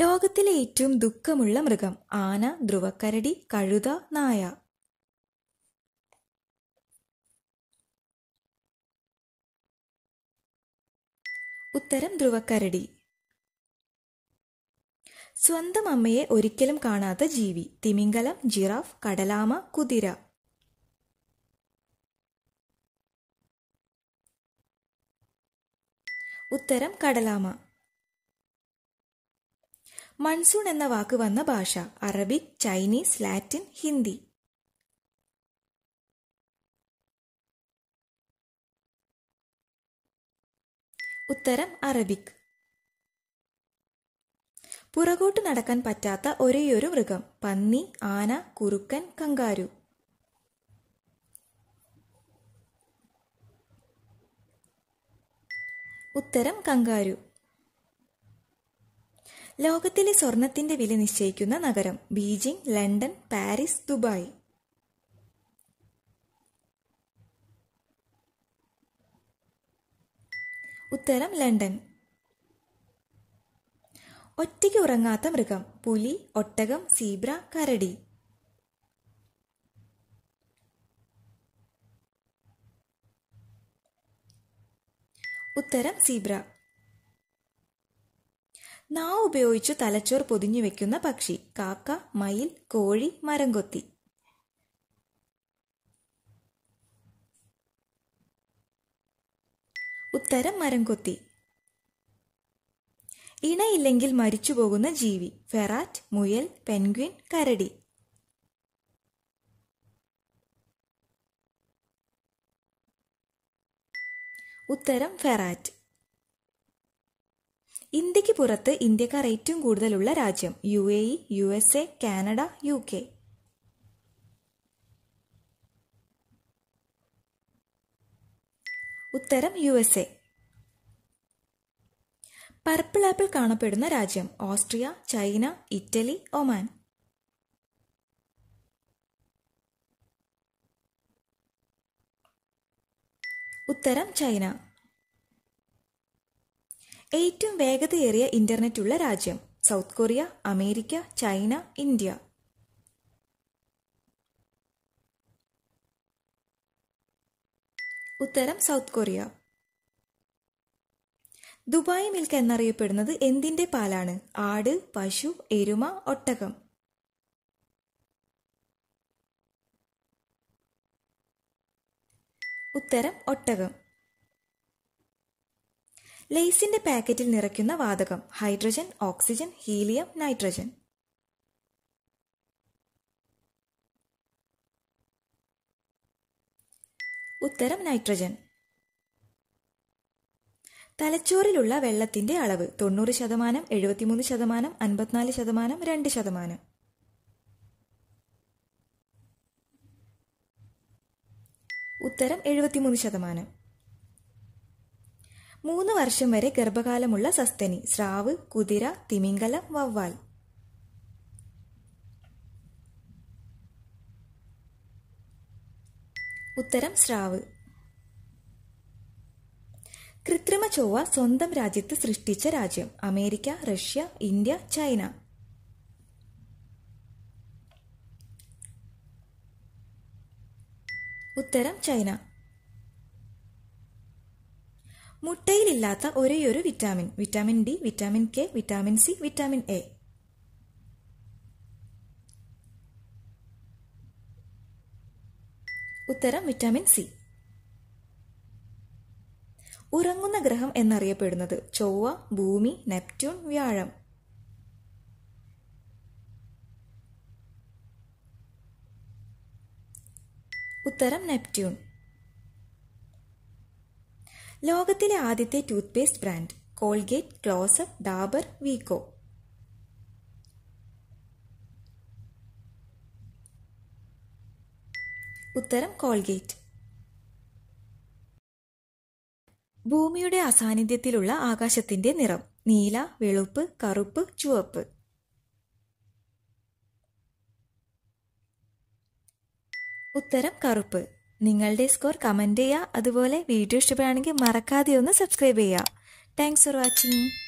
ലോകത്തിലെ ഏറ്റവും ദുഃഖമുള്ള മൃഗം ആന ധ്രുവക്കരടി കഴുത നായ ഉത്തരം ധ്രുവക്കരടി സ്വന്തം അമ്മയെ ഒരിക്കലും കാണാത്ത ജീവി തിമിംഗലം ജിറാഫ് കടലാമ കുതിര ഉത്തരം കടലാമ മൺസൂൺ എന്ന വാക്ക് വന്ന ഭാഷ അറബിക് ചൈനീസ് ലാറ്റിൻ ഹിന്ദി ഉത്തരം അറബിക് പുറകോട്ട് നടക്കാൻ പറ്റാത്ത ഒരേയൊരു മൃഗം പന്നി ആന കുറുക്കൻ കങ്കാരു ഉത്തരം കങ്കാരു ലോകത്തിലെ സ്വർണത്തിന്റെ വില നിശ്ചയിക്കുന്ന നഗരം ബീജിംഗ് ലണ്ടൻ പാരീസ് ദുബായ് ഉത്തരം ലണ്ടൻ ഒറ്റയ്ക്ക് ഉറങ്ങാത്ത മൃഗം പുലി ഒട്ടകം സീബ്ര കരടി ഉത്തരം സീബ്ര നാവ് ഉപയോഗിച്ച് തലച്ചോർ പൊതിഞ്ഞു വെക്കുന്ന പക്ഷി കാക്ക മയിൽ കോഴി മരം കൊത്തി ഉത്തരം മരം കൊത്തി ഇണയില്ലെങ്കിൽ മരിച്ചുപോകുന്ന ജീവി ഫെറാറ്റ് മുയൽ പെൻഗ്വിൻ കരടി ഉത്തരം ഫെറാറ്റ് ഇന്ത്യക്ക് പുറത്ത് ഇന്ത്യക്കാർ ഏറ്റവും കൂടുതലുള്ള രാജ്യം U A E U S A Canada U K ഉത്തരം U S A purple apple കാണപ്പെടുന്ന രാജ്യം ഓസ്ട്രിയ ചൈന ഇറ്റലി ഒമാൻ ഉത്തരം ചൈന ഏറ്റവും വേഗതയേറിയ ഇന്റർനെറ്റ് ഉള്ള രാജ്യം South Korea America China India ഉത്തരം സൗത്ത് കൊറിയ ദുബായ് മിൽക്ക് എന്നറിയപ്പെടുന്നത് എന്തിന്റെ പാലാണ് ആട് പശു എരുമ ഒട്ടകം ഉത്തരം ഒട്ടകം ലേസിന്റെ പാക്കറ്റിൽ നിറയ്ക്കുന്ന വാതകം ഹൈഡ്രജൻ ഓക്സിജൻ ഹീലിയം നൈട്രജൻ ഉത്തരം നൈട്രജൻ തലച്ചോറിലുള്ള വെള്ളത്തിന്റെ അളവ് തൊണ്ണൂറ് ശതമാനം എഴുപത്തിമൂന്ന് ശതമാനം അൻപത്തിനാല് ശതമാനം രണ്ട് ശതമാനം ഉത്തരം എഴുപത്തിമൂന്ന് ശതമാനം മൂന്ന് വർഷം വരെ ഗർഭകാലമുള്ള സസ്തനി സ്രാവ് കുതിര തിമിംഗലം വവ്വാൽ ഉത്തരം സ്രാവ് കൃത്രിമ ചൊവ്വ സ്വന്തം രാജ്യത്ത് സൃഷ്ടിച്ച രാജ്യം അമേരിക്ക റഷ്യ ഇന്ത്യ ചൈന ഉത്തരം ചൈന മുട്ടയിലില്ലാത്ത ഒരേയൊരു vitamin vitamin D vitamin K vitamin C vitamin A ഉത്തരം വിറ്റാമിൻ സി ഉറങ്ങുന്ന ഗ്രഹം എന്നറിയപ്പെടുന്നത് ചൊവ്വ ഭൂമി നെപ്റ്റ്യൂൺ വ്യാഴം ഉത്തരം നെപ്റ്റ്യൂൺ ലോകത്തിലെ ആദ്യത്തെ toothpaste brand Colgate Closeup Dabur Vicco ഉത്തരം കോൾഗേറ്റ് ഭൂമിയുടെ അസാന്നിധ്യത്തിലുള്ള ആകാശത്തിന്റെ നിറം നീല വെളുപ്പ് കറുപ്പ് ചുവപ്പ് ഉത്തരം കറുപ്പ് നിങ്ങളുടെ സ്കോർ കമൻറ്റ് ചെയ്യുക അതുപോലെ വീഡിയോ ഇഷ്ടപ്പെടുകയാണെങ്കിൽ മറക്കാതെ ഒന്ന് സബ്സ്ക്രൈബ് ചെയ്യുക താങ്ക്സ് ഫോർ വാച്ചിങ്